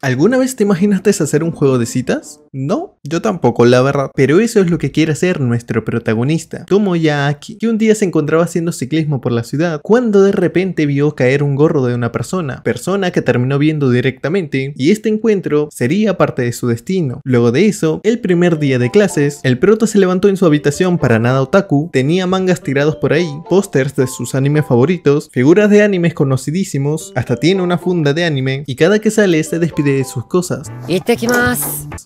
¿Alguna vez te imaginaste hacer un juego de citas? No, yo tampoco, la verdad. Pero eso es lo que quiere hacer nuestro protagonista, Tomoya Aki, que un día se encontraba haciendo ciclismo por la ciudad, cuando de repente vio caer un gorro de una persona, persona que terminó viendo directamente, y este encuentro sería parte de su destino. Luego de eso, el primer día de clases, el proto se levantó en su habitación para nada otaku, tenía mangas tirados por ahí, pósters de sus animes favoritos, figuras de animes conocidísimos, hasta tiene una funda de anime, y cada que sale se despide sus cosas. Este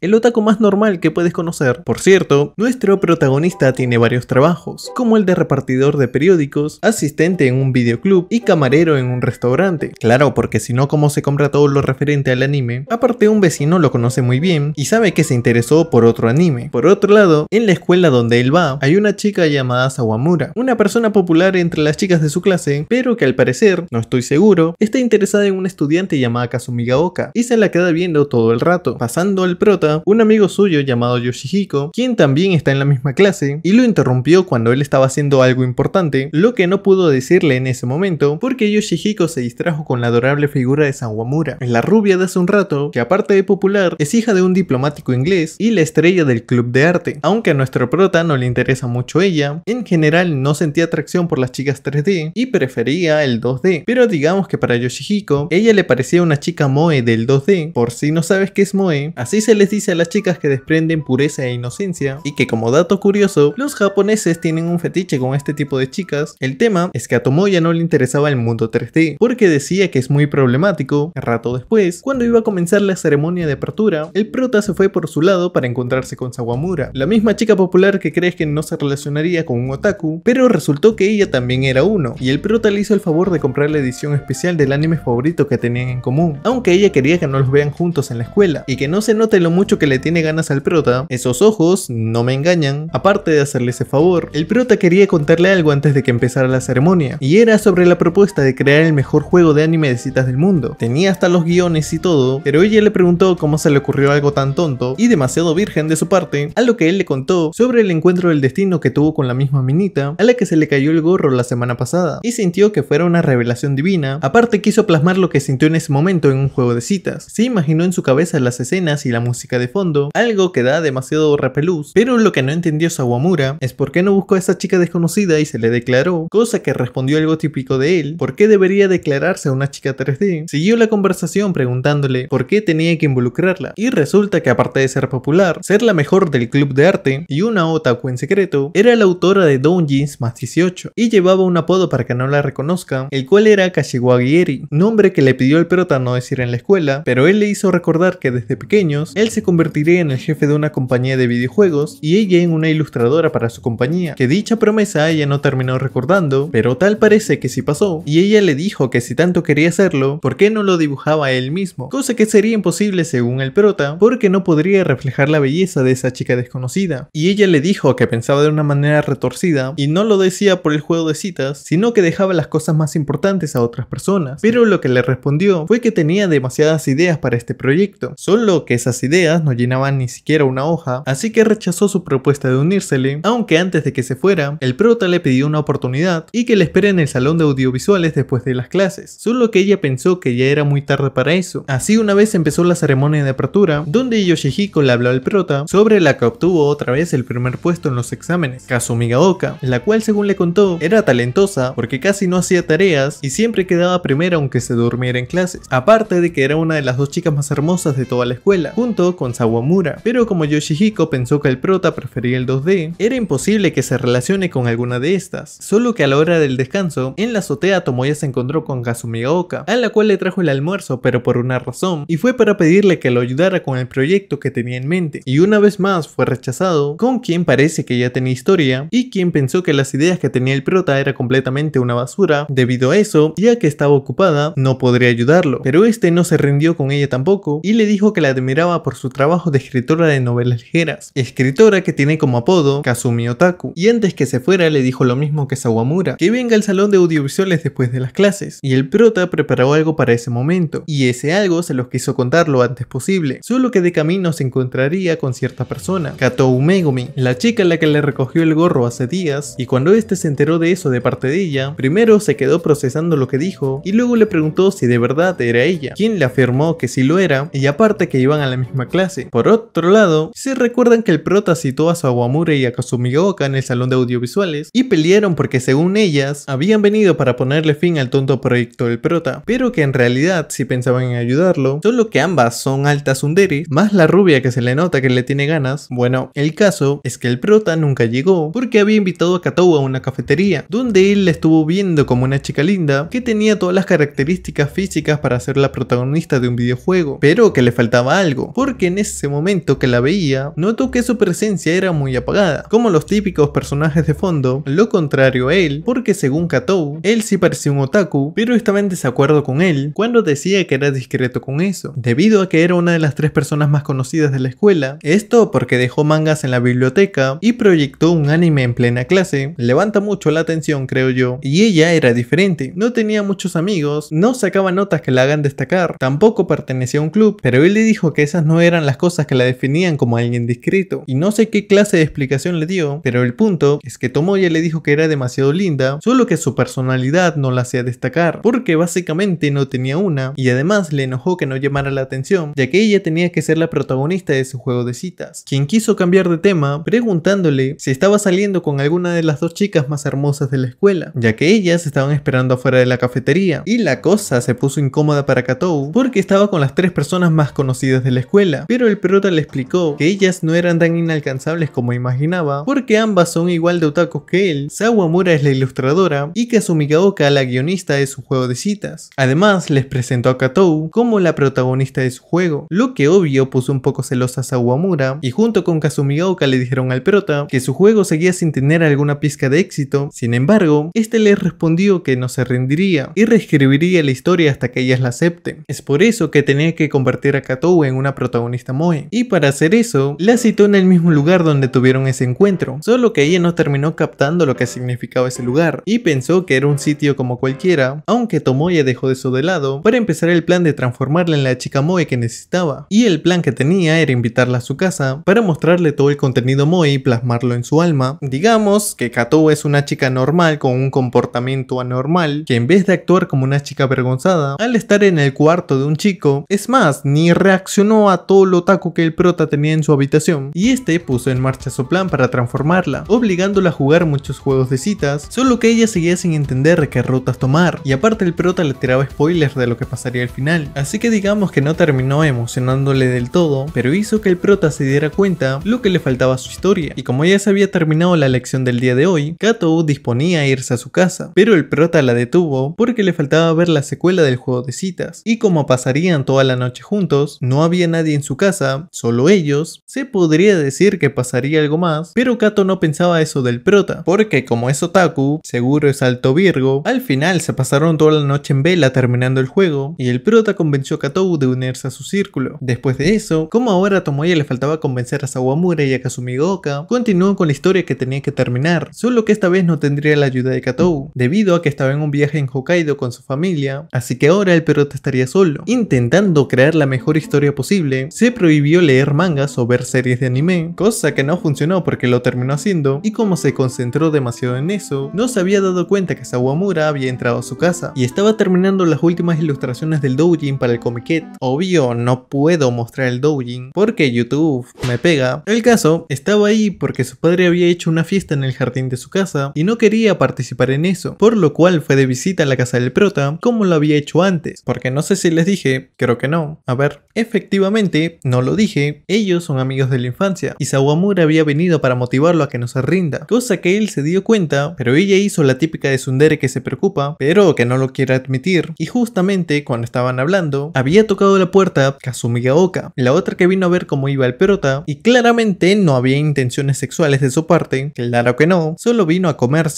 el otaku más normal que puedes conocer. Por cierto, nuestro protagonista tiene varios trabajos, como el de repartidor de periódicos, asistente en un videoclub y camarero en un restaurante. Claro, porque si no, ¿cómo se compra todo lo referente al anime? Aparte, un vecino lo conoce muy bien y sabe que se interesó por otro anime. Por otro lado, en la escuela donde él va, hay una chica llamada Sawamura, una persona popular entre las chicas de su clase, pero que al parecer, no estoy seguro, está interesada en un estudiante llamada Kazumigaoka y se la queda viendo todo el rato. Pasando al prota, un amigo suyo llamado Yoshihiko, quien también está en la misma clase, y lo interrumpió cuando él estaba haciendo algo importante, lo que no pudo decirle en ese momento, porque Yoshihiko se distrajo con la adorable figura de Sanwamura, la rubia de hace un rato, que aparte de popular, es hija de un diplomático inglés y la estrella del club de arte. Aunque a nuestro prota no le interesa mucho ella, en general no sentía atracción por las chicas 3D y prefería el 2D, pero digamos que para Yoshihiko, ella le parecía una chica moe del 2D por si no sabes qué es Moe, así se les dice a las chicas que desprenden pureza e inocencia, y que como dato curioso, los japoneses tienen un fetiche con este tipo de chicas. El tema es que a Tomoya no le interesaba el mundo 3D, porque decía que es muy problemático. Rato después, cuando iba a comenzar la ceremonia de apertura, el prota se fue por su lado para encontrarse con Sawamura, la misma chica popular que crees que no se relacionaría con un otaku, pero resultó que ella también era uno, y el prota le hizo el favor de comprar la edición especial del anime favorito que tenían en común, aunque ella quería que no los vean juntos en la escuela y que no se note lo mucho que le tiene ganas al prota, esos ojos no me engañan. Aparte de hacerle ese favor, el prota quería contarle algo antes de que empezara la ceremonia y era sobre la propuesta de crear el mejor juego de anime de citas del mundo. Tenía hasta los guiones y todo, pero ella le preguntó cómo se le ocurrió algo tan tonto y demasiado virgen de su parte, a lo que él le contó sobre el encuentro del destino que tuvo con la misma minita, a la que se le cayó el gorro la semana pasada y sintió que fuera una revelación divina. Aparte quiso plasmar lo que sintió en ese momento en un juego de citas imaginó en su cabeza las escenas y la música de fondo, algo que da demasiado repelús, pero lo que no entendió Sawamura es por qué no buscó a esa chica desconocida y se le declaró, cosa que respondió algo típico de él, ¿por qué debería declararse a una chica 3D? Siguió la conversación preguntándole por qué tenía que involucrarla, y resulta que aparte de ser popular, ser la mejor del club de arte y una otaku en secreto, era la autora de Donjins más 18, y llevaba un apodo para que no la reconozcan, el cual era Kashiwagi nombre que le pidió el prota no decir en la escuela, pero le hizo recordar que desde pequeños él se convertiría en el jefe de una compañía de videojuegos y ella en una ilustradora para su compañía, que dicha promesa ella no terminó recordando, pero tal parece que sí pasó, y ella le dijo que si tanto quería hacerlo, ¿por qué no lo dibujaba él mismo? Cosa que sería imposible según el prota, porque no podría reflejar la belleza de esa chica desconocida. Y ella le dijo que pensaba de una manera retorcida y no lo decía por el juego de citas, sino que dejaba las cosas más importantes a otras personas. Pero lo que le respondió fue que tenía demasiadas ideas para este proyecto, solo que esas ideas no llenaban ni siquiera una hoja, así que rechazó su propuesta de unírsele, aunque antes de que se fuera, el prota le pidió una oportunidad y que le esperen en el salón de audiovisuales después de las clases, solo que ella pensó que ya era muy tarde para eso. Así una vez empezó la ceremonia de apertura, donde Yoshihiko le habló al prota sobre la que obtuvo otra vez el primer puesto en los exámenes, Kazumi Gaoka, la cual según le contó, era talentosa porque casi no hacía tareas y siempre quedaba primera aunque se durmiera en clases, aparte de que era una de las dos chicas más hermosas de toda la escuela, junto con Sawamura. Pero como Yoshihiko pensó que el prota prefería el 2D, era imposible que se relacione con alguna de estas. Solo que a la hora del descanso, en la azotea Tomoya se encontró con Kazumi Oka, a la cual le trajo el almuerzo pero por una razón, y fue para pedirle que lo ayudara con el proyecto que tenía en mente. Y una vez más fue rechazado, con quien parece que ya tenía historia, y quien pensó que las ideas que tenía el prota era completamente una basura. Debido a eso, ya que estaba ocupada, no podría ayudarlo, pero este no se rindió con ella tampoco, y le dijo que la admiraba por su trabajo de escritora de novelas ligeras, escritora que tiene como apodo Kazumi Otaku, y antes que se fuera le dijo lo mismo que Sawamura, que venga al salón de audiovisuales después de las clases, y el prota preparó algo para ese momento, y ese algo se los quiso contar lo antes posible, solo que de camino se encontraría con cierta persona, Kato Umegumi, la chica a la que le recogió el gorro hace días, y cuando este se enteró de eso de parte de ella, primero se quedó procesando lo que dijo, y luego le preguntó si de verdad era ella, quien le afirmó que que lo era, y aparte que iban a la misma clase. Por otro lado, si recuerdan que el prota citó a Sawamure y a Kazumigaoka en el salón de audiovisuales, y pelearon porque según ellas, habían venido para ponerle fin al tonto proyecto del prota, pero que en realidad si sí pensaban en ayudarlo, solo que ambas son altas underis, más la rubia que se le nota que le tiene ganas. Bueno, el caso es que el prota nunca llegó, porque había invitado a Katou a una cafetería, donde él la estuvo viendo como una chica linda, que tenía todas las características físicas para ser la protagonista de un video juego, pero que le faltaba algo, porque en ese momento que la veía, notó que su presencia era muy apagada, como los típicos personajes de fondo, lo contrario a él, porque según Katou, él sí parecía un otaku, pero estaba en desacuerdo con él cuando decía que era discreto con eso, debido a que era una de las tres personas más conocidas de la escuela, esto porque dejó mangas en la biblioteca y proyectó un anime en plena clase, levanta mucho la atención creo yo, y ella era diferente, no tenía muchos amigos, no sacaba notas que la hagan destacar, tampoco participaba pertenecía a un club, pero él le dijo que esas no eran las cosas que la definían como alguien discreto. Y no sé qué clase de explicación le dio, pero el punto es que Tomoya le dijo que era demasiado linda, solo que su personalidad no la hacía destacar, porque básicamente no tenía una, y además le enojó que no llamara la atención, ya que ella tenía que ser la protagonista de su juego de citas. Quien quiso cambiar de tema preguntándole si estaba saliendo con alguna de las dos chicas más hermosas de la escuela, ya que ellas estaban esperando afuera de la cafetería, y la cosa se puso incómoda para Katou porque estaba con las tres personas más conocidas de la escuela, pero el prota le explicó que ellas no eran tan inalcanzables como imaginaba, porque ambas son igual de otakus que él, Sawamura es la ilustradora y Kazumigaoka, la guionista de su juego de citas. Además, les presentó a Katou como la protagonista de su juego, lo que obvio puso un poco celosa a Sawamura, y junto con Kazumigaoka, le dijeron al prota que su juego seguía sin tener alguna pizca de éxito, sin embargo, este les respondió que no se rendiría y reescribiría la historia hasta que ellas la acepten. Es por eso que tenía que convertir a Katou en una protagonista Moe. Y para hacer eso, la citó en el mismo lugar donde tuvieron ese encuentro, solo que ella no terminó captando lo que significaba ese lugar, y pensó que era un sitio como cualquiera, aunque Tomoya dejó eso de lado para empezar el plan de transformarla en la chica Moe que necesitaba, y el plan que tenía era invitarla a su casa para mostrarle todo el contenido Moe y plasmarlo en su alma. Digamos que Katou es una chica normal con un comportamiento anormal, que en vez de actuar como una chica avergonzada, al estar en el cuarto de un chico, es más, ni reaccionó a todo lo taco que el prota tenía en su habitación. Y este puso en marcha su plan para transformarla, obligándola a jugar muchos juegos de citas, solo que ella seguía sin entender qué rutas tomar. Y aparte el prota le tiraba spoilers de lo que pasaría al final. Así que digamos que no terminó emocionándole del todo, pero hizo que el prota se diera cuenta lo que le faltaba a su historia. Y como ya se había terminado la lección del día de hoy, Kato disponía a irse a su casa. Pero el prota la detuvo porque le faltaba ver la secuela del juego de citas. Y como pasarían toda la noche juntos, no había nadie en su casa, solo ellos, se podría decir que pasaría algo más, pero Kato no pensaba eso del prota, porque como es otaku, seguro es alto virgo, al final se pasaron toda la noche en vela terminando el juego, y el prota convenció a Kato de unirse a su círculo. Después de eso, como ahora a Tomoya le faltaba convencer a Sawamura y a Kazumi Goka, continuó con la historia que tenía que terminar, solo que esta vez no tendría la ayuda de Kato, debido a que estaba en un viaje en Hokkaido con su familia, así que ahora el prota estaría solo intentando crear la mejor historia posible, se prohibió leer mangas o ver series de anime, cosa que no funcionó porque lo terminó haciendo, y como se concentró demasiado en eso, no se había dado cuenta que Sawamura había entrado a su casa, y estaba terminando las últimas ilustraciones del doujin para el Comiquet. Obvio, no puedo mostrar el doujin, porque YouTube me pega. El caso, estaba ahí porque su padre había hecho una fiesta en el jardín de su casa, y no quería participar en eso, por lo cual fue de visita a la casa del prota, como lo había hecho antes, porque no sé si les dije, Creo que no. A ver. Efectivamente, no lo dije, ellos son amigos de la infancia y Sawamura había venido para motivarlo a que no se rinda, cosa que él se dio cuenta, pero ella hizo la típica de Sundere que se preocupa, pero que no lo quiere admitir. Y justamente cuando estaban hablando, había tocado la puerta Kazumi Gaoka, la otra que vino a ver cómo iba el perota, y claramente no había intenciones sexuales de su parte, claro que no, solo vino a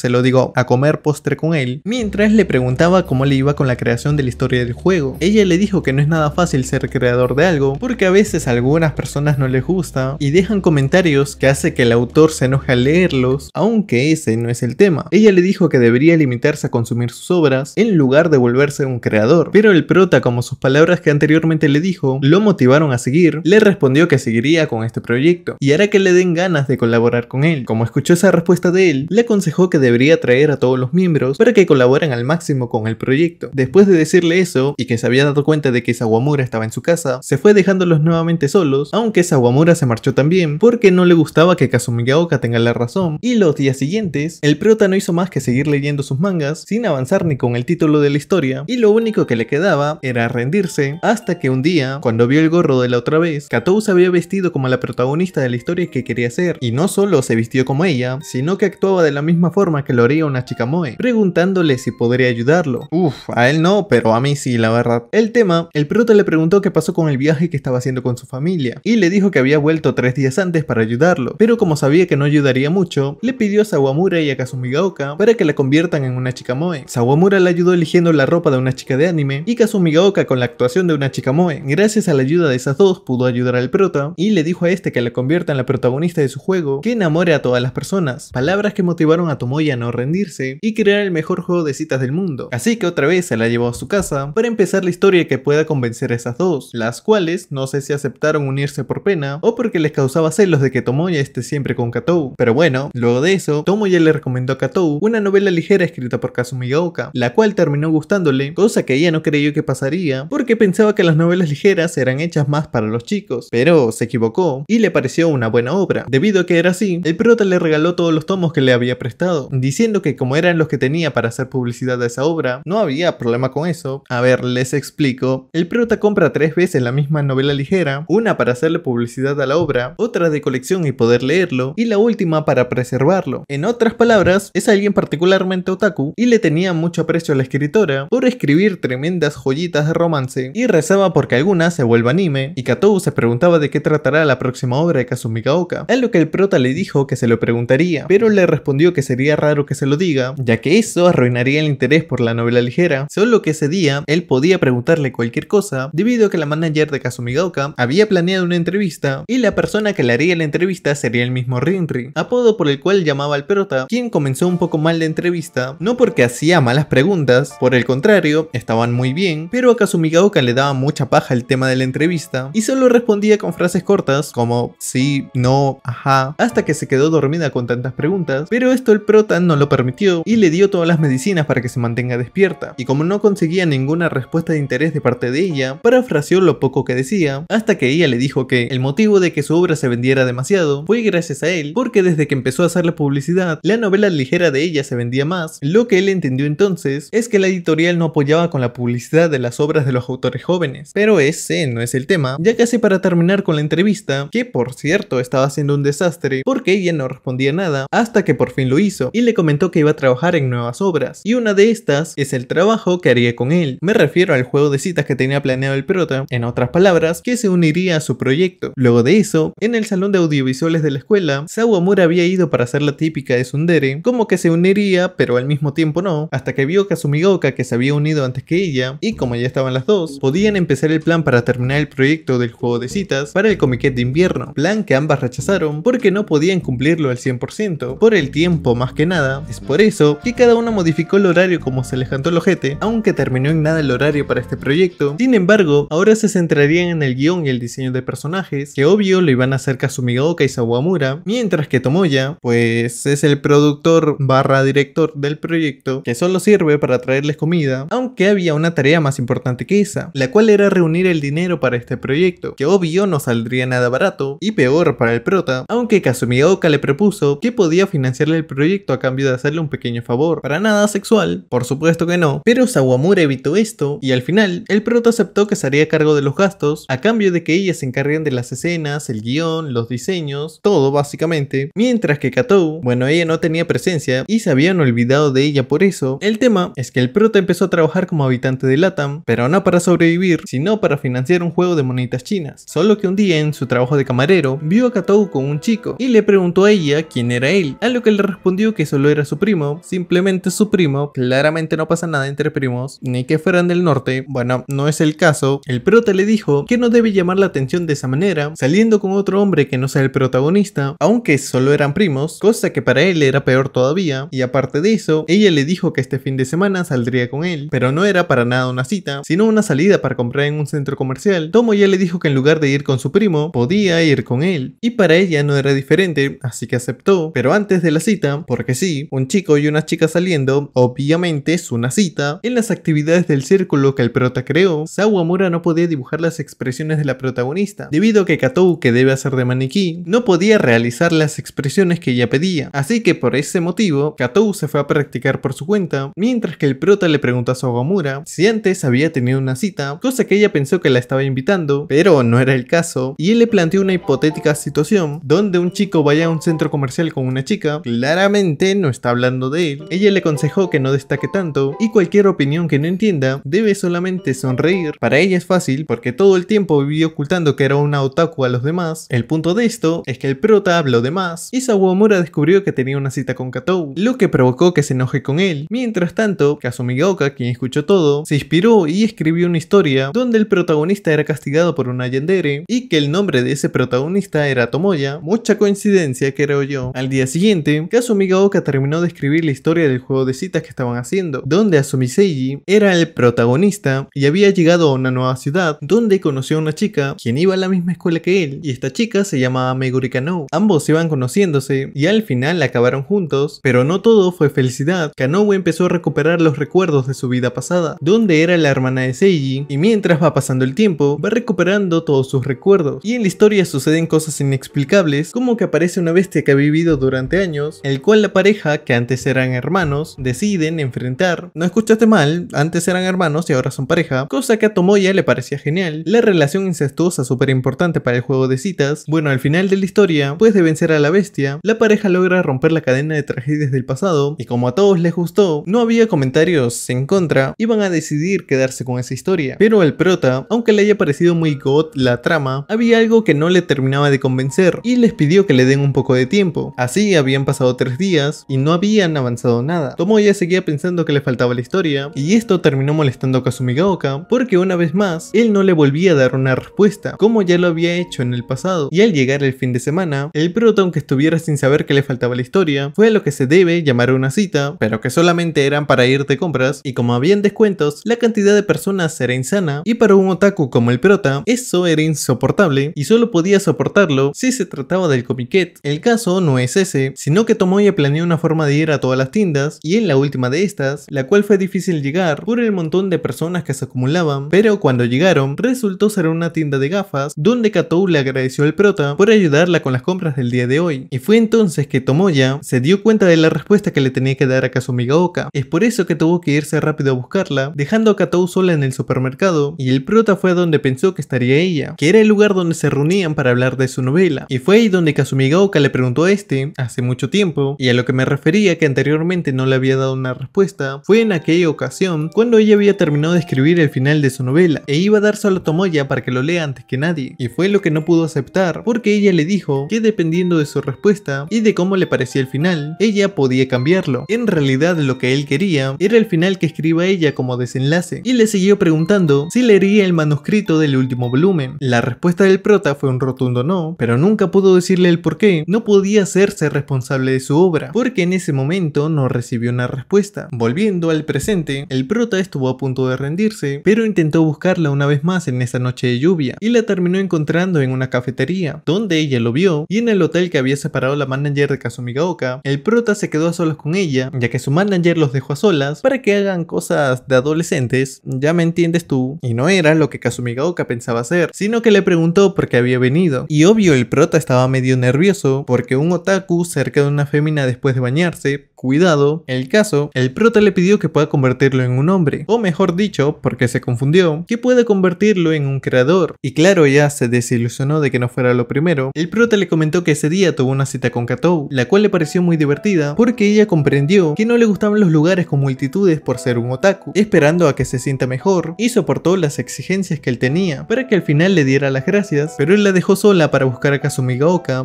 lo digo, a comer postre con él, mientras le preguntaba cómo le iba con la creación de la historia del juego. Ella le dijo que no nada fácil ser creador de algo, porque a veces a algunas personas no les gusta y dejan comentarios que hace que el autor se enoje al leerlos, aunque ese no es el tema. Ella le dijo que debería limitarse a consumir sus obras en lugar de volverse un creador, pero el prota, como sus palabras que anteriormente le dijo, lo motivaron a seguir, le respondió que seguiría con este proyecto y hará que le den ganas de colaborar con él. Como escuchó esa respuesta de él, le aconsejó que debería traer a todos los miembros para que colaboren al máximo con el proyecto. Después de decirle eso y que se había dado cuenta de que Sawamura estaba en su casa, se fue dejándolos nuevamente solos, aunque Sawamura se marchó también porque no le gustaba que Kazumigaoka tenga la razón, y los días siguientes, el prota no hizo más que seguir leyendo sus mangas sin avanzar ni con el título de la historia, y lo único que le quedaba era rendirse, hasta que un día, cuando vio el gorro de la otra vez, Katou se había vestido como la protagonista de la historia que quería ser, y no solo se vistió como ella, sino que actuaba de la misma forma que lo haría una chica moe, preguntándole si podría ayudarlo. Uf, a él no, pero a mí sí, la verdad. El tema, el el prota le preguntó qué pasó con el viaje que estaba haciendo con su familia y le dijo que había vuelto tres días antes para ayudarlo, pero como sabía que no ayudaría mucho, le pidió a Sawamura y a Kazumigaoka para que la conviertan en una chica moe. Sawamura le ayudó eligiendo la ropa de una chica de anime y Kazumigaoka con la actuación de una chica moe. Gracias a la ayuda de esas dos pudo ayudar al prota y le dijo a este que la convierta en la protagonista de su juego, que enamore a todas las personas, palabras que motivaron a Tomoya a no rendirse y crear el mejor juego de citas del mundo. Así que otra vez se la llevó a su casa para empezar la historia que pueda convencer a esas dos, las cuales no sé si aceptaron unirse por pena o porque les causaba celos de que Tomoya esté siempre con Katou. Pero bueno, luego de eso, Tomoya le recomendó a Katou una novela ligera escrita por Kazumi Gaoka, la cual terminó gustándole, cosa que ella no creyó que pasaría porque pensaba que las novelas ligeras eran hechas más para los chicos, pero se equivocó y le pareció una buena obra. Debido a que era así, el prota le regaló todos los tomos que le había prestado, diciendo que como eran los que tenía para hacer publicidad de esa obra, no había problema con eso. A ver, les explico. El el prota compra tres veces la misma novela ligera, una para hacerle publicidad a la obra, otra de colección y poder leerlo, y la última para preservarlo. En otras palabras, es alguien particularmente otaku y le tenía mucho aprecio a la escritora por escribir tremendas joyitas de romance y rezaba porque alguna se vuelva anime, y Katou se preguntaba de qué tratará la próxima obra de Kazumi Kaoka, a lo que el prota le dijo que se lo preguntaría, pero le respondió que sería raro que se lo diga, ya que eso arruinaría el interés por la novela ligera, solo que ese día él podía preguntarle cualquier cosa cosa debido a que la manager de Kasumigaoka había planeado una entrevista y la persona que le haría la entrevista sería el mismo Rinri, apodo por el cual llamaba al prota, quien comenzó un poco mal la entrevista, no porque hacía malas preguntas, por el contrario, estaban muy bien, pero a Kasumigaoka le daba mucha paja el tema de la entrevista y solo respondía con frases cortas como sí, no, ajá, hasta que se quedó dormida con tantas preguntas, pero esto el prota no lo permitió y le dio todas las medicinas para que se mantenga despierta, y como no conseguía ninguna respuesta de interés de parte de ella, parafraseó lo poco que decía, hasta que ella le dijo que el motivo de que su obra se vendiera demasiado fue gracias a él, porque desde que empezó a hacer la publicidad, la novela ligera de ella se vendía más. Lo que él entendió entonces es que la editorial no apoyaba con la publicidad de las obras de los autores jóvenes, pero ese no es el tema, ya casi para terminar con la entrevista, que por cierto estaba siendo un desastre porque ella no respondía nada, hasta que por fin lo hizo y le comentó que iba a trabajar en nuevas obras, y una de estas es el trabajo que haría con él, me refiero al juego de citas que tenía planeado el prota, en otras palabras, que se uniría a su proyecto. Luego de eso, en el salón de audiovisuales de la escuela, Sawamura había ido para hacer la típica de Sundere, como que se uniría, pero al mismo tiempo no, hasta que vio que Goka que se había unido antes que ella, y como ya estaban las dos, podían empezar el plan para terminar el proyecto del juego de citas para el comiquet de invierno, plan que ambas rechazaron porque no podían cumplirlo al 100%, por el tiempo más que nada, es por eso que cada una modificó el horario como se les cantó el ojete, aunque terminó en nada el horario para este proyecto, sin embargo, ahora se centrarían en el guión y el diseño de personajes, que obvio lo iban a hacer Kazumioka y Sawamura, mientras que Tomoya, pues es el productor barra director del proyecto, que solo sirve para traerles comida, aunque había una tarea más importante que esa, la cual era reunir el dinero para este proyecto, que obvio no saldría nada barato, y peor para el prota, aunque Kazumioka le propuso que podía financiarle el proyecto a cambio de hacerle un pequeño favor, para nada sexual, por supuesto que no, pero Sawamura evitó esto, y al final, el prota aceptó que se haría cargo de los gastos, a cambio de que ella se encarguen de las escenas, el guión, los diseños, todo básicamente. Mientras que Katou, bueno, ella no tenía presencia y se habían olvidado de ella por eso. El tema es que el prota empezó a trabajar como habitante de Latam, pero no para sobrevivir, sino para financiar un juego de monitas chinas. Solo que un día en su trabajo de camarero, vio a Katou con un chico y le preguntó a ella quién era él, a lo que le respondió que solo era su primo, simplemente su primo, claramente no pasa nada entre primos, ni que fueran del norte, bueno, no es el caso, el prota le dijo que no debe llamar la atención de esa manera, saliendo con otro hombre que no sea el protagonista, aunque solo eran primos, cosa que para él era peor todavía, y aparte de eso, ella le dijo que este fin de semana saldría con él, pero no era para nada una cita, sino una salida para comprar en un centro comercial. Tomo ya le dijo que en lugar de ir con su primo, podía ir con él, y para ella no era diferente, así que aceptó, pero antes de la cita, porque sí, un chico y una chica saliendo, obviamente es una cita, en las actividades del círculo que el prota creó, Sawamura no podía dibujar las expresiones de la protagonista, debido a que Katou, que debe hacer de maniquí, no podía realizar las expresiones que ella pedía. Así que por ese motivo, Katou se fue a practicar por su cuenta, mientras que el prota le preguntó a Sawamura si antes había tenido una cita, cosa que ella pensó que la estaba invitando, pero no era el caso, y él le planteó una hipotética situación donde un chico vaya a un centro comercial con una chica, claramente no está hablando de él, ella le aconsejó que no destaque tanto y cualquier opinión que no entienda debe solamente sonreír para ella es fácil porque todo el tiempo vivía ocultando que era una otaku a los demás. El punto de esto es que el prota habló de más y Sawamura descubrió que tenía una cita con Katou, lo que provocó que se enoje con él. Mientras tanto, Kazumigaoka, quien escuchó todo, se inspiró y escribió una historia donde el protagonista era castigado por una yandere y que el nombre de ese protagonista era Tomoya, mucha coincidencia creo yo. Al día siguiente, Kazumigaoka terminó de escribir la historia del juego de citas que estaban haciendo, donde Asumiseiji era el protagonista y había llegado llegado a una nueva ciudad donde conoció a una chica quien iba a la misma escuela que él y esta chica se llamaba Meguri Kano. Ambos iban conociéndose y al final acabaron juntos, pero no todo fue felicidad. Kanou empezó a recuperar los recuerdos de su vida pasada, donde era la hermana de Seiji y mientras va pasando el tiempo va recuperando todos sus recuerdos. Y en la historia suceden cosas inexplicables como que aparece una bestia que ha vivido durante años, el cual la pareja que antes eran hermanos deciden enfrentar. No escuchaste mal, antes eran hermanos y ahora son pareja, cosa que a Tomoya le parecía genial. La relación incestuosa súper importante para el juego de citas. Bueno, al final de la historia, después pues de vencer a la bestia, la pareja logra romper la cadena de tragedias del pasado y como a todos les gustó, no había comentarios en contra, iban a decidir quedarse con esa historia. Pero al prota, aunque le haya parecido muy god la trama, había algo que no le terminaba de convencer y les pidió que le den un poco de tiempo. Así habían pasado tres días y no habían avanzado nada. Tomoya seguía pensando que le faltaba la historia y esto terminó molestando a Kazumi Gaoka que una vez más, él no le volvía a dar una respuesta, como ya lo había hecho en el pasado, y al llegar el fin de semana, el prota aunque estuviera sin saber que le faltaba la historia, fue a lo que se debe llamar una cita, pero que solamente eran para ir de compras, y como habían descuentos, la cantidad de personas era insana, y para un otaku como el prota, eso era insoportable, y solo podía soportarlo si se trataba del comiquet. El caso no es ese, sino que Tomoya planeó una forma de ir a todas las tiendas, y en la última de estas, la cual fue difícil llegar por el montón de personas que se acumulaban, pero cuando llegaron, resultó ser una tienda de gafas donde Katou le agradeció al prota por ayudarla con las compras del día de hoy. Y fue entonces que Tomoya se dio cuenta de la respuesta que le tenía que dar a Kazumigaoka Es por eso que tuvo que irse rápido a buscarla, dejando a Katou sola en el supermercado y el prota fue a donde pensó que estaría ella, que era el lugar donde se reunían para hablar de su novela. Y fue ahí donde Kazumigaoka le preguntó a este, hace mucho tiempo, y a lo que me refería que anteriormente no le había dado una respuesta, fue en aquella ocasión cuando ella había terminado de escribir el final de su novela e iba a solo a Tomoya para que lo lea antes que nadie, y fue lo que no pudo aceptar porque ella le dijo que dependiendo de su respuesta y de cómo le parecía el final, ella podía cambiarlo. En realidad lo que él quería era el final que escriba ella como desenlace y le siguió preguntando si leería el manuscrito del último volumen. La respuesta del prota fue un rotundo no, pero nunca pudo decirle el por qué, no podía hacerse responsable de su obra, porque en ese momento no recibió una respuesta. Volviendo al presente, el prota estuvo a punto de rendirse, pero intentó buscarla una vez más en esa noche de lluvia y la terminó encontrando en una cafetería, donde ella lo vio y en el hotel que había separado la manager de Kazumigaoka, el prota se quedó a solas con ella, ya que su manager los dejó a solas para que hagan cosas de adolescentes, ya me entiendes tú, y no era lo que Kazumigaoka pensaba hacer, sino que le preguntó por qué había venido, y obvio el prota estaba medio nervioso porque un otaku cerca de una fémina después de bañarse cuidado. El caso, el prota le pidió que pueda convertirlo en un hombre, o mejor dicho, porque se confundió, que pueda convertirlo en un creador. Y claro, ya se desilusionó de que no fuera lo primero. El prota le comentó que ese día tuvo una cita con Katou, la cual le pareció muy divertida, porque ella comprendió que no le gustaban los lugares con multitudes por ser un otaku, esperando a que se sienta mejor, y soportó las exigencias que él tenía, para que al final le diera las gracias, pero él la dejó sola para buscar a Kazumi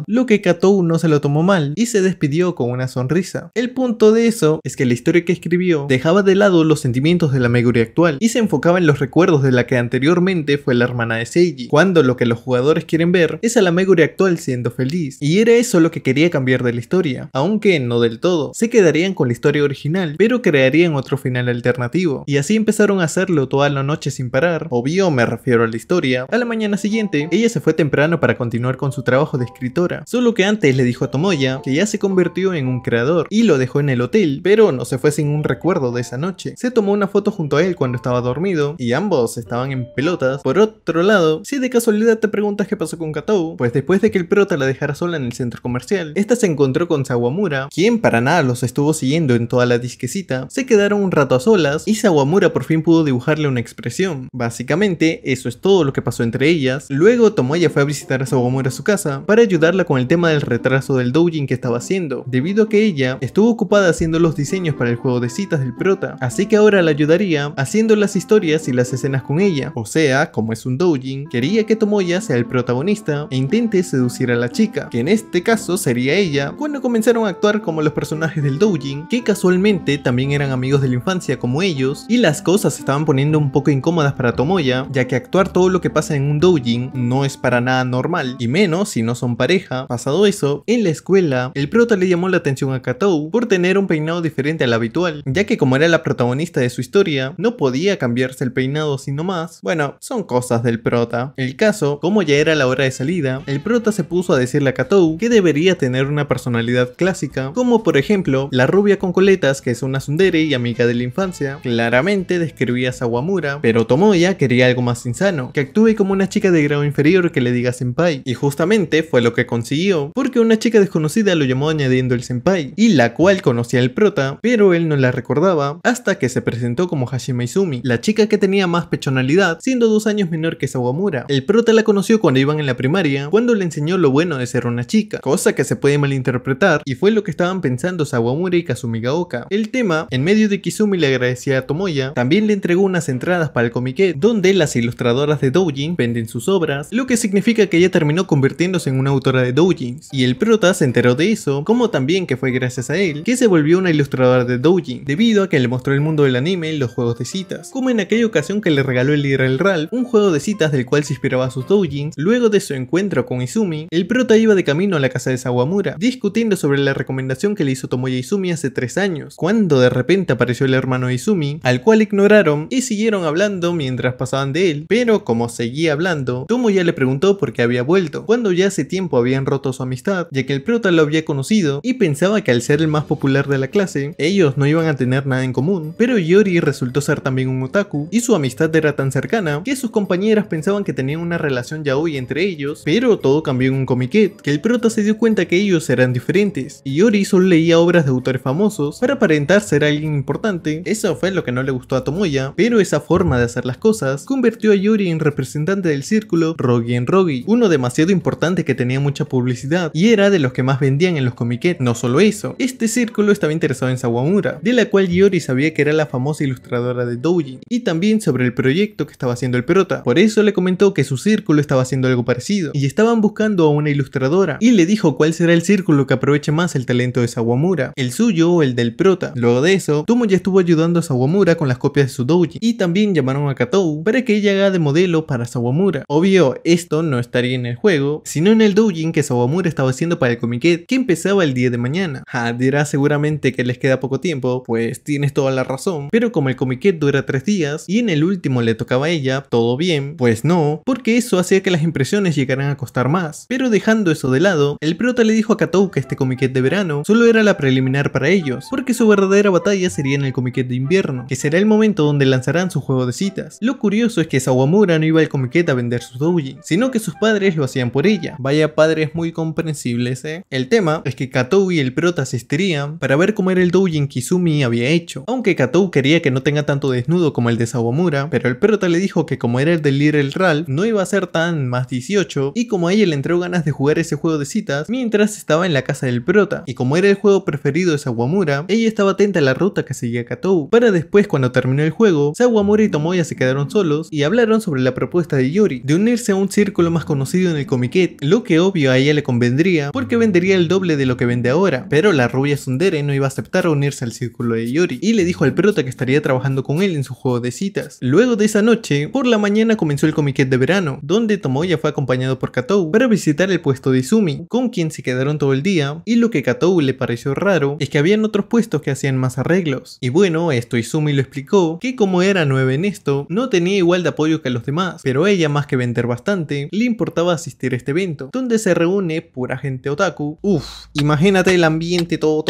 lo que Katou no se lo tomó mal, y se despidió con una sonrisa. El punto todo de eso es que la historia que escribió dejaba de lado los sentimientos de la Meguri actual y se enfocaba en los recuerdos de la que anteriormente fue la hermana de Seiji, cuando lo que los jugadores quieren ver es a la Meguri actual siendo feliz, y era eso lo que quería cambiar de la historia, aunque no del todo, se quedarían con la historia original, pero crearían otro final alternativo, y así empezaron a hacerlo toda la noche sin parar, obvio me refiero a la historia, a la mañana siguiente, ella se fue temprano para continuar con su trabajo de escritora, solo que antes le dijo a Tomoya que ya se convirtió en un creador, y lo dejó en el hotel, pero no se fue sin un recuerdo de esa noche. Se tomó una foto junto a él cuando estaba dormido y ambos estaban en pelotas. Por otro lado, si de casualidad te preguntas qué pasó con Katou, pues después de que el prota la dejara sola en el centro comercial, esta se encontró con Sawamura, quien para nada los estuvo siguiendo en toda la disquecita. Se quedaron un rato a solas y Sawamura por fin pudo dibujarle una expresión. Básicamente, eso es todo lo que pasó entre ellas. Luego Tomoya fue a visitar a Sawamura a su casa para ayudarla con el tema del retraso del doujin que estaba haciendo, debido a que ella estuvo ocupada haciendo los diseños para el juego de citas del prota, así que ahora la ayudaría haciendo las historias y las escenas con ella, o sea, como es un doujin, quería que Tomoya sea el protagonista e intente seducir a la chica, que en este caso sería ella, cuando comenzaron a actuar como los personajes del doujin, que casualmente también eran amigos de la infancia como ellos, y las cosas se estaban poniendo un poco incómodas para Tomoya, ya que actuar todo lo que pasa en un doujin no es para nada normal, y menos si no son pareja. Pasado eso, en la escuela, el prota le llamó la atención a Katou tener un peinado diferente al habitual, ya que como era la protagonista de su historia, no podía cambiarse el peinado sino más. Bueno, son cosas del prota. El caso, como ya era la hora de salida, el prota se puso a decirle a Katou que debería tener una personalidad clásica, como por ejemplo, la rubia con coletas que es una tsundere y amiga de la infancia, claramente describía a Sawamura, pero Tomoya quería algo más insano, que actúe como una chica de grado inferior que le diga senpai, y justamente fue lo que consiguió, porque una chica desconocida lo llamó añadiendo el senpai, y la cual conocía al prota, pero él no la recordaba hasta que se presentó como Hashima Izumi, la chica que tenía más pechonalidad, siendo dos años menor que Sawamura. El prota la conoció cuando iban en la primaria, cuando le enseñó lo bueno de ser una chica, cosa que se puede malinterpretar y fue lo que estaban pensando Sawamura y Gaoka. El tema, en medio de que Izumi le agradecía a Tomoya, también le entregó unas entradas para el comiquet, donde las ilustradoras de doujin venden sus obras, lo que significa que ella terminó convirtiéndose en una autora de doujins. Y el prota se enteró de eso, como también que fue gracias a él que se volvió una ilustradora de doujin, debido a que le mostró el mundo del anime y los juegos de citas, como en aquella ocasión que le regaló el líder el Ralph, un juego de citas del cual se inspiraba a sus doujins. Luego de su encuentro con Izumi, el prota iba de camino a la casa de Sawamura, discutiendo sobre la recomendación que le hizo Tomoya Izumi hace tres años, cuando de repente apareció el hermano Izumi, al cual ignoraron y siguieron hablando mientras pasaban de él, pero como seguía hablando, Tomoya le preguntó por qué había vuelto, cuando ya hace tiempo habían roto su amistad, ya que el prota lo había conocido y pensaba que al ser el más popular de la clase, ellos no iban a tener nada en común, pero Yori resultó ser también un otaku y su amistad era tan cercana que sus compañeras pensaban que tenían una relación ya hoy entre ellos, pero todo cambió en un comiquet, que el prota se dio cuenta que ellos eran diferentes y Yori solo leía obras de autores famosos para aparentar ser alguien importante, eso fue lo que no le gustó a Tomoya, pero esa forma de hacer las cosas convirtió a Yori en representante del círculo Rogi en Rogi, uno demasiado importante que tenía mucha publicidad y era de los que más vendían en los comiquets, no solo eso, este círculo estaba interesado en Sawamura, de la cual Yori sabía que era la famosa ilustradora de Doujin, y también sobre el proyecto que estaba haciendo el prota. Por eso le comentó que su círculo estaba haciendo algo parecido, y estaban buscando a una ilustradora, y le dijo cuál será el círculo que aproveche más el talento de Sawamura, el suyo o el del prota. Luego de eso, Tomo ya estuvo ayudando a Sawamura con las copias de su Doujin, y también llamaron a Katou para que ella haga de modelo para Sawamura. Obvio, esto no estaría en el juego, sino en el Doujin que Sawamura estaba haciendo para el Comiquet, que empezaba el día de mañana. Ja, ah, seguramente que les queda poco tiempo, pues tienes toda la razón, pero como el comiquet dura tres días y en el último le tocaba a ella, todo bien, pues no, porque eso hacía que las impresiones llegaran a costar más. Pero dejando eso de lado, el prota le dijo a Katou que este comiquet de verano solo era la preliminar para ellos, porque su verdadera batalla sería en el comiquet de invierno, que será el momento donde lanzarán su juego de citas. Lo curioso es que Sawamura no iba al comiquet a vender sus doujin, sino que sus padres lo hacían por ella. Vaya padres muy comprensibles, eh. El tema es que Katou y el prota asistirían para ver cómo era el doujin que había hecho. Aunque Katou quería que no tenga tanto desnudo como el de Sawamura, pero el perrota le dijo que como era el del Little Ralph, no iba a ser tan más 18, y como a ella le entró ganas de jugar ese juego de citas mientras estaba en la casa del prota, y como era el juego preferido de Sawamura, ella estaba atenta a la ruta que seguía Katou. Para después, cuando terminó el juego, Sawamura y Tomoya se quedaron solos y hablaron sobre la propuesta de Yori de unirse a un círculo más conocido en el Comiquet, lo que obvio a ella le convendría porque vendería el doble de lo que vende ahora, pero la rubia es Dere no iba a aceptar unirse al círculo de Yori y le dijo al prota que estaría trabajando con él en su juego de citas. Luego de esa noche, por la mañana comenzó el comiquet de verano, donde Tomoya fue acompañado por Katou para visitar el puesto de Izumi, con quien se quedaron todo el día, y lo que Katou le pareció raro es que habían otros puestos que hacían más arreglos. Y bueno, esto Izumi lo explicó, que como era nueva en esto, no tenía igual de apoyo que los demás, pero ella más que vender bastante, le importaba asistir a este evento, donde se reúne pura gente otaku. Uff, imagínate el ambiente todo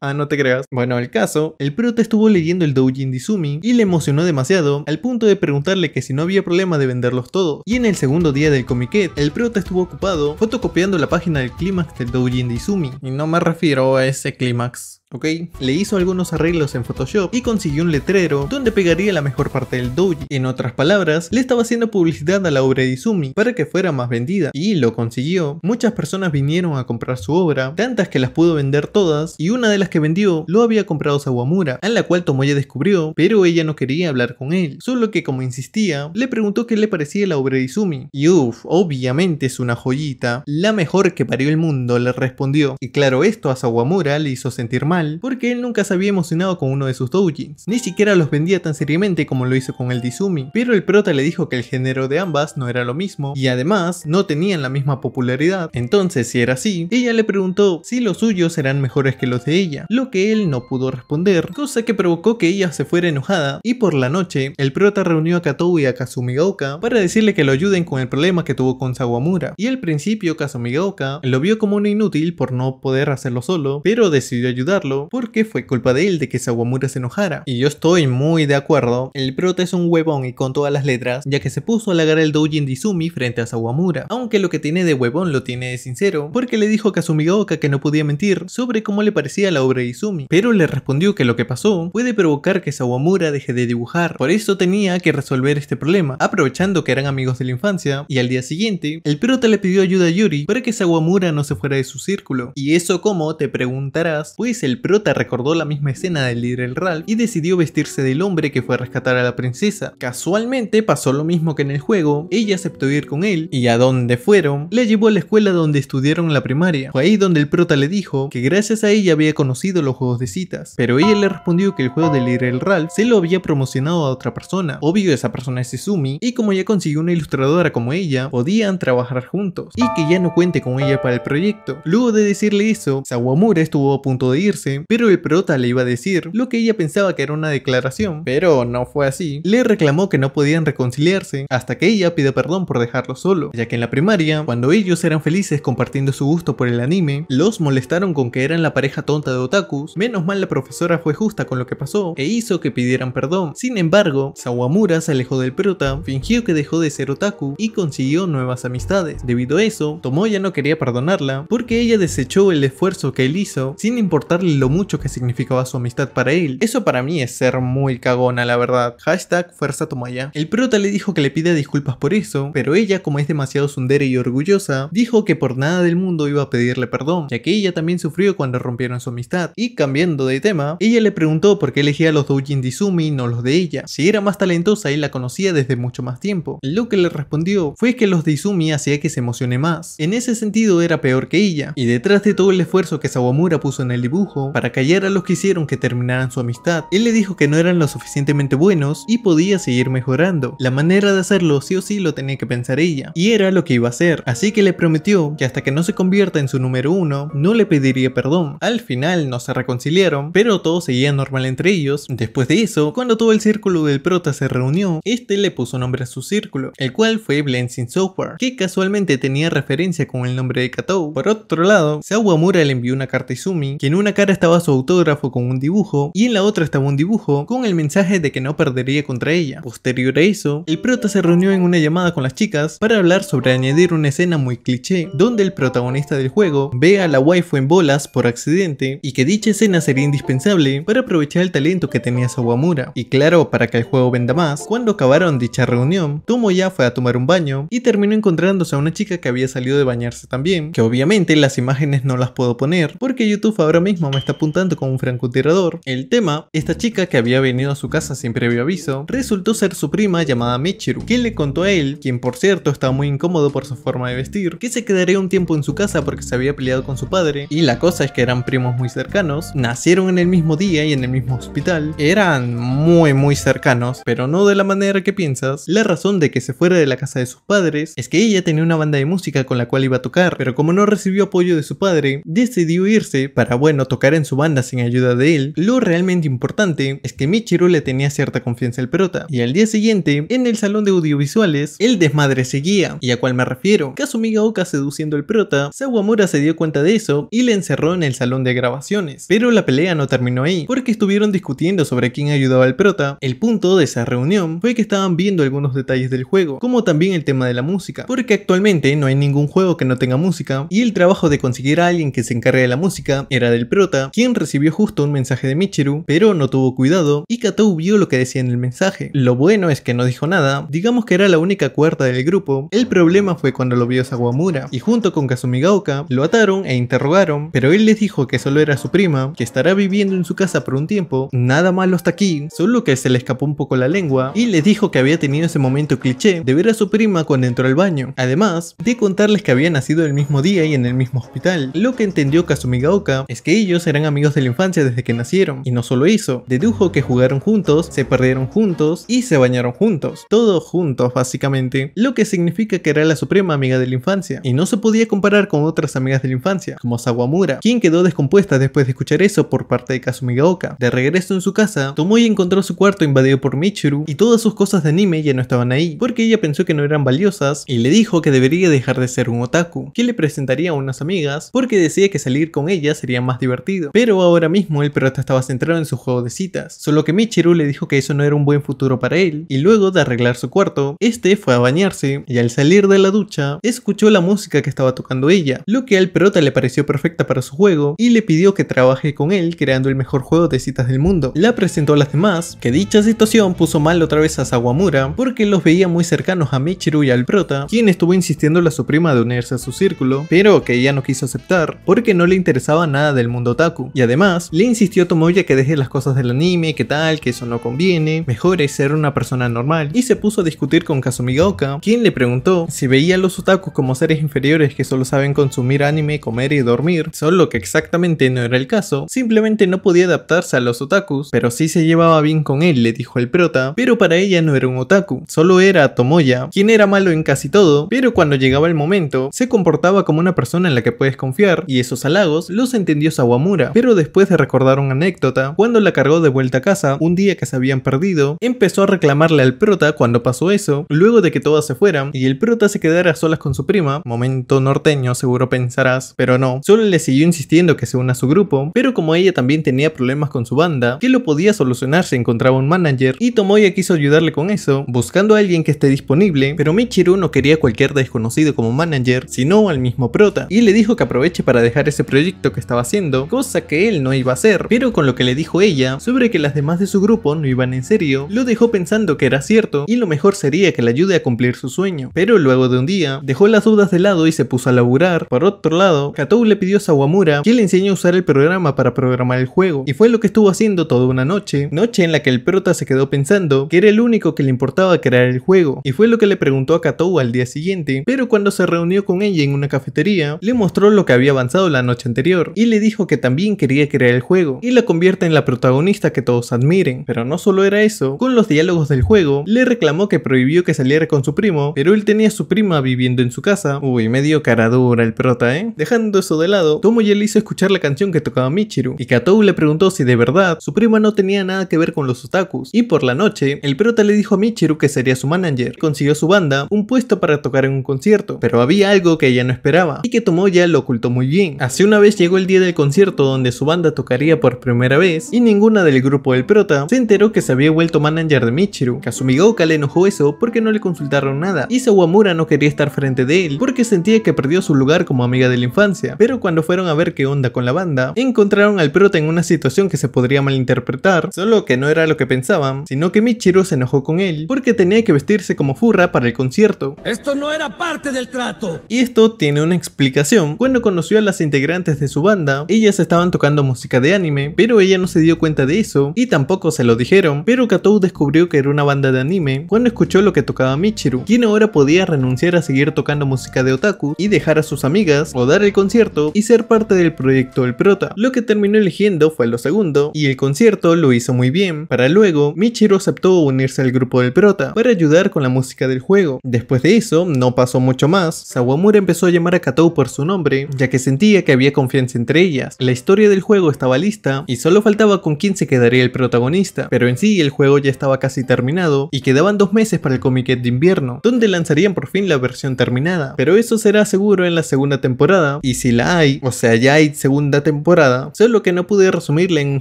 Ah, no te creas. Bueno, el caso, el prota estuvo leyendo el doujin de y le emocionó demasiado al punto de preguntarle que si no había problema de venderlos todos. Y en el segundo día del comiquet, el prota estuvo ocupado fotocopiando la página del clímax del doujin de Y no me refiero a ese clímax ¿ok? Le hizo algunos arreglos en Photoshop y consiguió un letrero donde pegaría la mejor parte del doji. En otras palabras, le estaba haciendo publicidad a la obra de Izumi para que fuera más vendida y lo consiguió. Muchas personas vinieron a comprar su obra, tantas que las pudo vender todas y una de las que vendió lo había comprado Sawamura, a la cual Tomoya descubrió, pero ella no quería hablar con él, solo que como insistía, le preguntó qué le parecía la obra de Izumi. Y uff, obviamente es una joyita, la mejor que parió el mundo, le respondió. Y claro, esto a Sawamura le hizo sentir mal porque él nunca se había emocionado con uno de sus doujins, ni siquiera los vendía tan seriamente como lo hizo con el disumi pero el prota le dijo que el género de ambas no era lo mismo, y además no tenían la misma popularidad, entonces si era así, ella le preguntó si los suyos eran mejores que los de ella, lo que él no pudo responder, cosa que provocó que ella se fuera enojada, y por la noche, el prota reunió a Katou y a Kazumigaoka para decirle que lo ayuden con el problema que tuvo con Sawamura, y al principio Kazumigaoka lo vio como un inútil por no poder hacerlo solo, pero decidió ayudarlo porque fue culpa de él de que Sawamura se enojara. Y yo estoy muy de acuerdo, el prota es un huevón y con todas las letras, ya que se puso a halagar el doujin de Izumi frente a Sawamura. Aunque lo que tiene de huevón lo tiene de sincero, porque le dijo a Kazumigaoka que no podía mentir sobre cómo le parecía la obra de Izumi, pero le respondió que lo que pasó puede provocar que Sawamura deje de dibujar, por eso tenía que resolver este problema, aprovechando que eran amigos de la infancia, y al día siguiente, el prota le pidió ayuda a Yuri para que Sawamura no se fuera de su círculo. ¿Y eso cómo? Te preguntarás, pues el prota recordó la misma escena de el Ral y decidió vestirse del hombre que fue a rescatar a la princesa. Casualmente pasó lo mismo que en el juego, ella aceptó ir con él y a donde fueron, le llevó a la escuela donde estudiaron la primaria. Fue ahí donde el prota le dijo que gracias a ella había conocido los juegos de citas, pero ella le respondió que el juego de el Ral se lo había promocionado a otra persona. Obvio esa persona es Izumi y como ya consiguió una ilustradora como ella, podían trabajar juntos y que ya no cuente con ella para el proyecto. Luego de decirle eso, Sawamura estuvo a punto de irse pero el prota le iba a decir lo que ella pensaba que era una declaración, pero no fue así. Le reclamó que no podían reconciliarse, hasta que ella pide perdón por dejarlo solo, ya que en la primaria, cuando ellos eran felices compartiendo su gusto por el anime, los molestaron con que eran la pareja tonta de otakus, menos mal la profesora fue justa con lo que pasó e hizo que pidieran perdón. Sin embargo, Sawamura se alejó del prota, fingió que dejó de ser otaku y consiguió nuevas amistades. Debido a eso, Tomoya no quería perdonarla porque ella desechó el esfuerzo que él hizo sin importarle lo mucho que significaba su amistad para él. Eso para mí es ser muy cagona, la verdad. Hashtag Fuerza Tomaya. El prota le dijo que le pide disculpas por eso, pero ella, como es demasiado sundera y orgullosa, dijo que por nada del mundo iba a pedirle perdón, ya que ella también sufrió cuando rompieron su amistad. Y cambiando de tema, ella le preguntó por qué elegía a los doujin de Izumi y no los de ella, si era más talentosa y la conocía desde mucho más tiempo. Lo que le respondió fue que los de Izumi hacía que se emocione más. En ese sentido era peor que ella, y detrás de todo el esfuerzo que Sawamura puso en el dibujo, para callar a los que hicieron que terminaran su amistad. Él le dijo que no eran lo suficientemente buenos y podía seguir mejorando. La manera de hacerlo sí o sí lo tenía que pensar ella, y era lo que iba a hacer, así que le prometió que hasta que no se convierta en su número uno, no le pediría perdón. Al final no se reconciliaron, pero todo seguía normal entre ellos. Después de eso, cuando todo el círculo del prota se reunió, este le puso nombre a su círculo, el cual fue Blensing Software, que casualmente tenía referencia con el nombre de Katou. Por otro lado, Sawamura le envió una carta a Izumi, que en una carta estaba su autógrafo con un dibujo y en la otra estaba un dibujo con el mensaje de que no perdería contra ella. Posterior a eso, el prota se reunió en una llamada con las chicas para hablar sobre añadir una escena muy cliché donde el protagonista del juego ve a la waifu en bolas por accidente y que dicha escena sería indispensable para aprovechar el talento que tenía Sawamura. Y claro, para que el juego venda más, cuando acabaron dicha reunión, ya fue a tomar un baño y terminó encontrándose a una chica que había salido de bañarse también, que obviamente las imágenes no las puedo poner porque YouTube ahora mismo me está apuntando con un francotirador. El tema, esta chica que había venido a su casa sin previo aviso, resultó ser su prima llamada Michiru, quien le contó a él, quien por cierto estaba muy incómodo por su forma de vestir, que se quedaría un tiempo en su casa porque se había peleado con su padre, y la cosa es que eran primos muy cercanos, nacieron en el mismo día y en el mismo hospital, eran muy muy cercanos, pero no de la manera que piensas, la razón de que se fuera de la casa de sus padres es que ella tenía una banda de música con la cual iba a tocar, pero como no recibió apoyo de su padre, decidió irse para bueno tocar en su banda sin ayuda de él, lo realmente importante es que Michiru le tenía cierta confianza al prota, y al día siguiente, en el salón de audiovisuales, el desmadre seguía, y a cuál me refiero, Kazumiga Oka seduciendo al prota, Sawamura se dio cuenta de eso y le encerró en el salón de grabaciones, pero la pelea no terminó ahí, porque estuvieron discutiendo sobre quién ayudaba al prota, el punto de esa reunión fue que estaban viendo algunos detalles del juego, como también el tema de la música, porque actualmente no hay ningún juego que no tenga música, y el trabajo de conseguir a alguien que se encargue de la música era del prota, quien recibió justo un mensaje de Michiru, pero no tuvo cuidado y Katou vio lo que decía en el mensaje. Lo bueno es que no dijo nada, digamos que era la única cuerda del grupo, el problema fue cuando lo vio Sawamura, y junto con Kazumigaoka lo ataron e interrogaron, pero él les dijo que solo era su prima, que estará viviendo en su casa por un tiempo, nada malo hasta aquí, solo que se le escapó un poco la lengua, y les dijo que había tenido ese momento cliché de ver a su prima cuando entró al baño, además de contarles que había nacido el mismo día y en el mismo hospital. Lo que entendió Kazumigaoka es que ellos eran amigos de la infancia desde que nacieron. Y no solo hizo, dedujo que jugaron juntos, se perdieron juntos y se bañaron juntos. Todos juntos básicamente, lo que significa que era la suprema amiga de la infancia. Y no se podía comparar con otras amigas de la infancia, como Sawamura, quien quedó descompuesta después de escuchar eso por parte de Kazumigaoka. De regreso en su casa, y encontró su cuarto invadido por Michiru y todas sus cosas de anime ya no estaban ahí, porque ella pensó que no eran valiosas y le dijo que debería dejar de ser un otaku, que le presentaría unas amigas porque decía que salir con ella sería más divertido pero ahora mismo el Prota estaba centrado en su juego de citas, solo que Michiru le dijo que eso no era un buen futuro para él, y luego de arreglar su cuarto, este fue a bañarse, y al salir de la ducha, escuchó la música que estaba tocando ella, lo que al Prota le pareció perfecta para su juego, y le pidió que trabaje con él creando el mejor juego de citas del mundo. La presentó a las demás, que dicha situación puso mal otra vez a Sawamura, porque los veía muy cercanos a Michiru y al prota, quien estuvo insistiendo a su prima de unirse a su círculo, pero que ella no quiso aceptar, porque no le interesaba nada del mundo y además, le insistió a Tomoya que deje las cosas del anime, que tal, que eso no conviene, mejor es ser una persona normal. Y se puso a discutir con Kazumigaoka, quien le preguntó si veía a los otakus como seres inferiores que solo saben consumir anime, comer y dormir, solo que exactamente no era el caso, simplemente no podía adaptarse a los otakus, pero sí se llevaba bien con él, le dijo el prota, pero para ella no era un otaku, solo era Tomoya, quien era malo en casi todo, pero cuando llegaba el momento, se comportaba como una persona en la que puedes confiar, y esos halagos los entendió Sawamu, pero después de recordar una anécdota, cuando la cargó de vuelta a casa, un día que se habían perdido, empezó a reclamarle al prota cuando pasó eso, luego de que todas se fueran, y el prota se quedara solas con su prima, momento norteño seguro pensarás, pero no, solo le siguió insistiendo que se una a su grupo, pero como ella también tenía problemas con su banda, que lo podía solucionar si encontraba un manager, y Tomoya quiso ayudarle con eso, buscando a alguien que esté disponible, pero Michiru no quería cualquier desconocido como manager, sino al mismo prota, y le dijo que aproveche para dejar ese proyecto que estaba haciendo, cosa que él no iba a hacer, pero con lo que le dijo ella sobre que las demás de su grupo no iban en serio, lo dejó pensando que era cierto y lo mejor sería que le ayude a cumplir su sueño. Pero luego de un día, dejó las dudas de lado y se puso a laburar. Por otro lado, Katou le pidió a Sawamura que le enseñe a usar el programa para programar el juego, y fue lo que estuvo haciendo toda una noche, noche en la que el prota se quedó pensando que era el único que le importaba crear el juego, y fue lo que le preguntó a Katou al día siguiente, pero cuando se reunió con ella en una cafetería, le mostró lo que había avanzado la noche anterior, y le dijo que también también quería crear el juego y la convierte en la protagonista que todos admiren. Pero no solo era eso, con los diálogos del juego, le reclamó que prohibió que saliera con su primo, pero él tenía a su prima viviendo en su casa. Uy, medio cara dura el prota, ¿eh? Dejando eso de lado, Tomo ya le hizo escuchar la canción que tocaba Michiru, y Katou le preguntó si de verdad su prima no tenía nada que ver con los otakus. Y por la noche, el prota le dijo a Michiru que sería su manager, consiguió su banda, un puesto para tocar en un concierto, pero había algo que ella no esperaba, y que Tomo ya lo ocultó muy bien. hace una vez llegó el día del concierto, donde su banda tocaría por primera vez y ninguna del grupo del prota se enteró que se había vuelto manager de Michiru. Kazumi Goka le enojó eso porque no le consultaron nada y Sawamura no quería estar frente de él porque sentía que perdió su lugar como amiga de la infancia. Pero cuando fueron a ver qué onda con la banda, encontraron al prota en una situación que se podría malinterpretar, solo que no era lo que pensaban, sino que Michiru se enojó con él porque tenía que vestirse como furra para el concierto. Esto no era parte del trato. Y esto tiene una explicación. Cuando conoció a las integrantes de su banda, ellas estaban tocando música de anime, pero ella no se dio cuenta de eso y tampoco se lo dijeron. Pero Katou descubrió que era una banda de anime cuando escuchó lo que tocaba Michiru, quien ahora podía renunciar a seguir tocando música de otaku y dejar a sus amigas, o dar el concierto y ser parte del proyecto del Prota. Lo que terminó eligiendo fue lo segundo, y el concierto lo hizo muy bien. Para luego, Michiru aceptó unirse al grupo del Prota para ayudar con la música del juego. Después de eso, no pasó mucho más. Sawamura empezó a llamar a Katou por su nombre, ya que sentía que había confianza entre ellas historia del juego estaba lista y solo faltaba con quién se quedaría el protagonista, pero en sí el juego ya estaba casi terminado y quedaban dos meses para el Comiquet de invierno, donde lanzarían por fin la versión terminada, pero eso será seguro en la segunda temporada, y si la hay, o sea ya hay segunda temporada, solo que no pude resumirla en un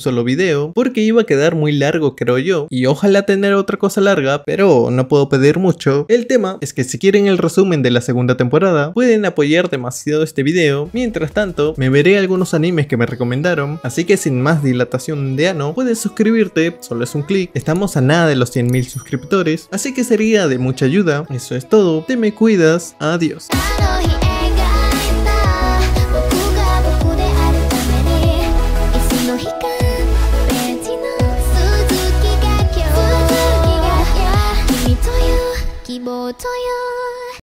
solo video, porque iba a quedar muy largo creo yo, y ojalá tener otra cosa larga, pero no puedo pedir mucho. El tema es que si quieren el resumen de la segunda temporada, pueden apoyar demasiado este video, mientras tanto me veré algunos animes que me recomendaron, así que sin más dilatación de ano, puedes suscribirte, solo es un clic, estamos a nada de los 100.000 suscriptores, así que sería de mucha ayuda, eso es todo, te me cuidas, adiós.